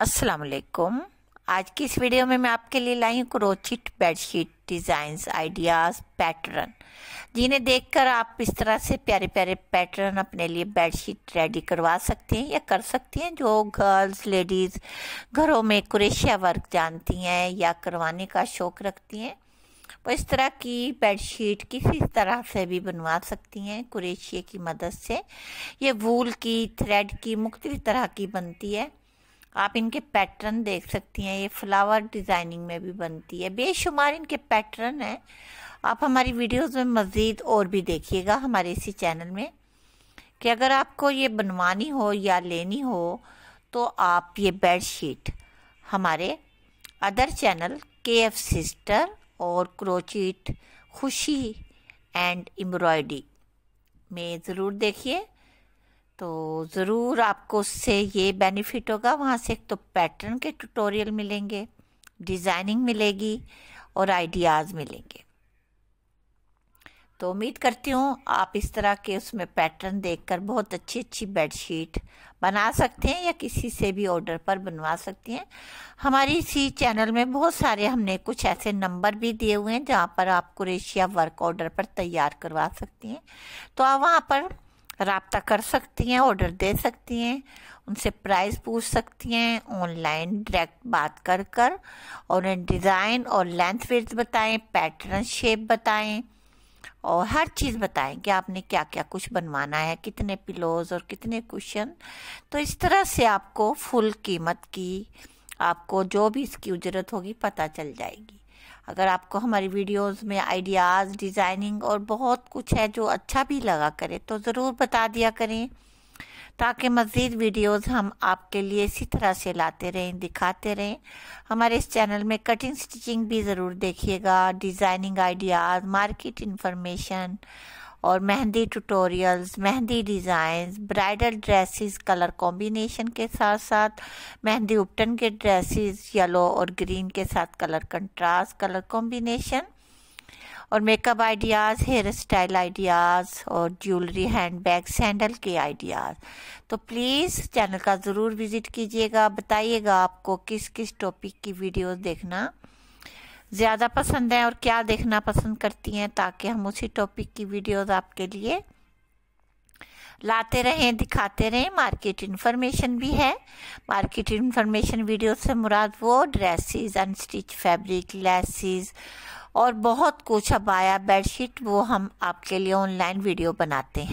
वालेकुम आज की इस वीडियो में मैं आपके लिए लाई हूँ crochet bedsheet designs ideas pattern जिन्हें देखकर आप इस तरह से प्यारे प्यारे पैटर्न अपने लिए बेडशीट रेडी करवा सकते हैं या कर सकते हैं जो गर्ल्स लेडीज़ घरों में कुरेशिया वर्क जानती हैं या करवाने का शौक़ रखती हैं वो इस तरह की बेडशीट किसी तरह से भी बनवा सकती हैं कुरेशिये की मदद से ये वूल की थ्रेड की मुख्तलि तरह की बनती है आप इनके पैटर्न देख सकती हैं ये फ्लावर डिज़ाइनिंग में भी बनती है बेशुमार इनके पैटर्न हैं आप हमारी वीडियोस में मज़ीद और भी देखिएगा हमारे इसी चैनल में कि अगर आपको ये बनवानी हो या लेनी हो तो आप ये बेड शीट हमारे अदर चैनल के एफ सिस्टर और क्रोचिट खुशी एंड एम्ब्रॉयडरी में ज़रूर देखिए तो ज़रूर आपको उससे ये बेनिफिट होगा वहाँ से एक तो पैटर्न के ट्यूटोरियल मिलेंगे डिज़ाइनिंग मिलेगी और आइडियाज़ मिलेंगे तो उम्मीद करती हूँ आप इस तरह के उसमें पैटर्न देखकर बहुत अच्छी अच्छी बेडशीट बना सकते हैं या किसी से भी ऑर्डर पर बनवा सकती हैं हमारी इसी चैनल में बहुत सारे हमने कुछ ऐसे नंबर भी दिए हुए हैं जहाँ पर आप कुरेशिया वर्क ऑर्डर पर तैयार करवा सकती हैं तो आप वहाँ पर रबता कर सकती हैं ऑर्डर दे सकती हैं उनसे प्राइस पूछ सकती हैं ऑनलाइन डायरेक्ट बात कर कर और उन्हें डिज़ाइन और लेंथ वेथ बताएं पैटर्न शेप बताएं और हर चीज़ बताएं कि आपने क्या क्या कुछ बनवाना है कितने पिलोज और कितने कुशन तो इस तरह से आपको फुल कीमत की आपको जो भी इसकी उजरत होगी पता चल जाएगी अगर आपको हमारी वीडियोस में आइडियाज़ डिज़ाइनिंग और बहुत कुछ है जो अच्छा भी लगा करे तो ज़रूर बता दिया करें ताकि मज़ीद वीडियोस हम आपके लिए इसी तरह से लाते रहें दिखाते रहें हमारे इस चैनल में कटिंग स्टिचिंग भी ज़रूर देखिएगा डिज़ाइनिंग आइडियाज़ मार्केट इन्फॉर्मेशन और mehndi tutorials mehndi designs bridal dresses colour combination के साथ साथ मेहंदी उपटन के ड्रेसेस येलो और ग्रीन के साथ कलर कंट्रास्ट कलर कॉम्बिनेशन और makeup ideas hair style ideas और ज्वेलरी हैंड बैग सैंडल के आइडियाज़ तो प्लीज़ चैनल का ज़रूर विज़िट कीजिएगा बताइएगा आपको किस किस टॉपिक की वीडियोस देखना ज़्यादा पसंद है और क्या देखना पसंद करती हैं ताकि हम उसी टॉपिक की वीडियोस आपके लिए लाते रहें दिखाते रहें मार्केट इन्फॉर्मेशन भी है मार्केट इन्फॉर्मेशन वीडियो से मुराद वो ड्रेसिस अनस्टिच फैब्रिक लेसिस और बहुत कुछ अब आया बेडशीट वो हम आपके लिए ऑनलाइन वीडियो बनाते हैं